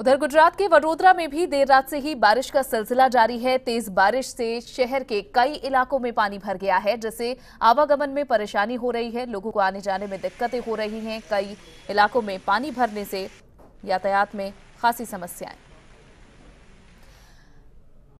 उधर गुजरात के वडोदरा में भी देर रात से ही बारिश का सिलसिला जारी है तेज बारिश से शहर के कई इलाकों में पानी भर गया है जिससे आवागमन में परेशानी हो रही है लोगों को आने जाने में दिक्कतें हो रही हैं कई इलाकों में पानी भरने से यातायात में खासी समस्याएं